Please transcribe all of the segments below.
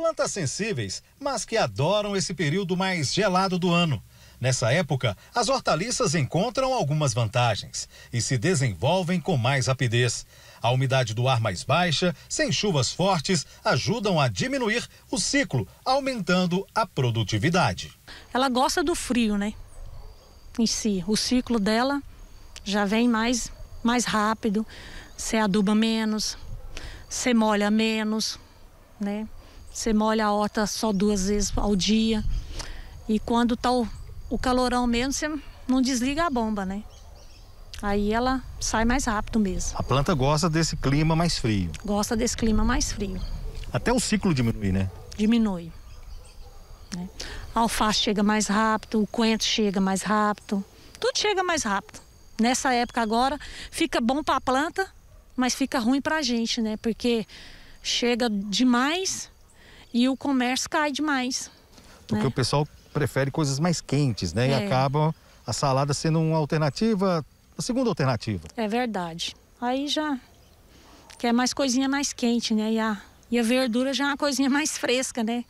plantas sensíveis, mas que adoram esse período mais gelado do ano. Nessa época, as hortaliças encontram algumas vantagens e se desenvolvem com mais rapidez. A umidade do ar mais baixa, sem chuvas fortes, ajudam a diminuir o ciclo, aumentando a produtividade. Ela gosta do frio, né? Em si, o ciclo dela já vem mais mais rápido, você aduba menos, você molha menos, né? Você molha a horta só duas vezes ao dia. E quando tá o, o calorão mesmo, você não desliga a bomba, né? Aí ela sai mais rápido mesmo. A planta gosta desse clima mais frio. Gosta desse clima mais frio. Até o ciclo diminui, né? Diminui. Né? A alface chega mais rápido, o coentro chega mais rápido, tudo chega mais rápido. Nessa época agora, fica bom para a planta, mas fica ruim para a gente, né? Porque chega demais e o comércio cai demais. Porque né? o pessoal prefere coisas mais quentes, né? É. E acaba a salada sendo uma alternativa, a segunda alternativa. É verdade. Aí já quer é mais coisinha mais quente, né? E a, e a verdura já é uma coisinha mais fresca, né?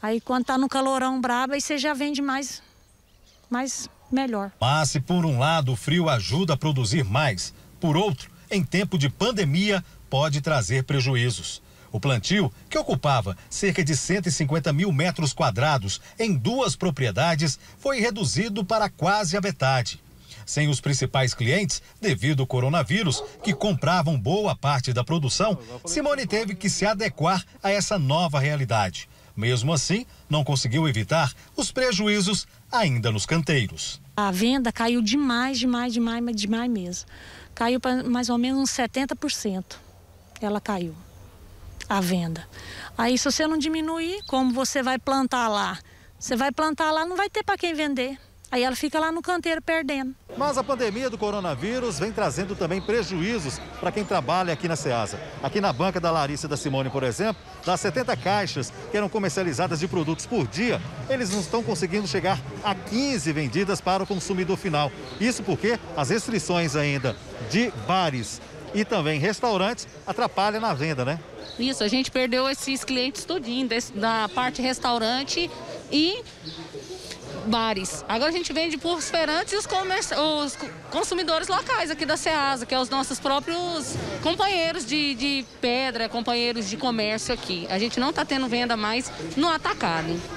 Aí quando tá no calorão brabo, aí você já vende mais, mais melhor. Mas se por um lado o frio ajuda a produzir mais, por outro, em tempo de pandemia, pode trazer prejuízos. O plantio, que ocupava cerca de 150 mil metros quadrados em duas propriedades, foi reduzido para quase a metade. Sem os principais clientes, devido ao coronavírus, que compravam boa parte da produção, Simone teve que se adequar a essa nova realidade. Mesmo assim, não conseguiu evitar os prejuízos ainda nos canteiros. A venda caiu demais, demais, demais, demais mesmo. Caiu para mais ou menos uns 70%. Ela caiu a venda. Aí, se você não diminuir, como você vai plantar lá? Você vai plantar lá, não vai ter para quem vender. Aí ela fica lá no canteiro perdendo. Mas a pandemia do coronavírus vem trazendo também prejuízos para quem trabalha aqui na Ceasa. Aqui na banca da Larissa e da Simone, por exemplo, das 70 caixas que eram comercializadas de produtos por dia, eles não estão conseguindo chegar a 15 vendidas para o consumidor final. Isso porque as restrições ainda de bares e também restaurantes atrapalha na venda, né? Isso, a gente perdeu esses clientes tudinho, da parte restaurante e bares. Agora a gente vende por os feirantes e os, os, consumidores locais aqui da Ceasa, que é os nossos próprios companheiros de, de pedra, companheiros de comércio aqui. A gente não está tendo venda mais no atacado.